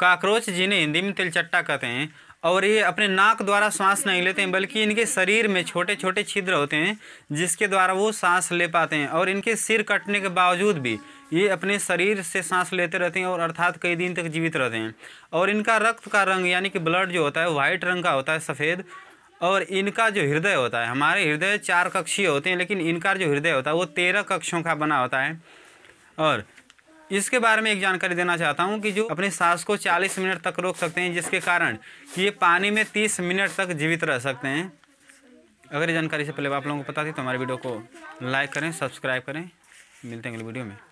cockroach जिन्हें हिंदी में तिलचट्टा कहते हैं और ये अपने नाक द्वारा सांस नहीं लेते हैं बल्कि इनके शरीर में छोटे छोटे छिद्र होते हैं जिसके द्वारा वो सांस ले पाते हैं और इनके सिर कटने के बावजूद भी ये अपने शरीर से सांस लेते रहते हैं और अर्थात कई दिन तक जीवित रहते हैं और इनका रक्त का रंग यानी कि ब्लड जो होता है वाइट रंग का होता है सफ़ेद और इनका जो हृदय होता है हमारे हृदय चार कक्षीय होते हैं लेकिन इनका जो हृदय होता है वो तेरह कक्षों का बना होता है और इसके बारे में एक जानकारी देना चाहता हूँ कि जो अपने सांस को 40 मिनट तक रोक सकते हैं जिसके कारण ये पानी में 30 मिनट तक जीवित रह सकते हैं अगर ये जानकारी से पहले आप लोगों को पता थी तो हमारे वीडियो को लाइक करें सब्सक्राइब करें मिलते हैं अगले वीडियो में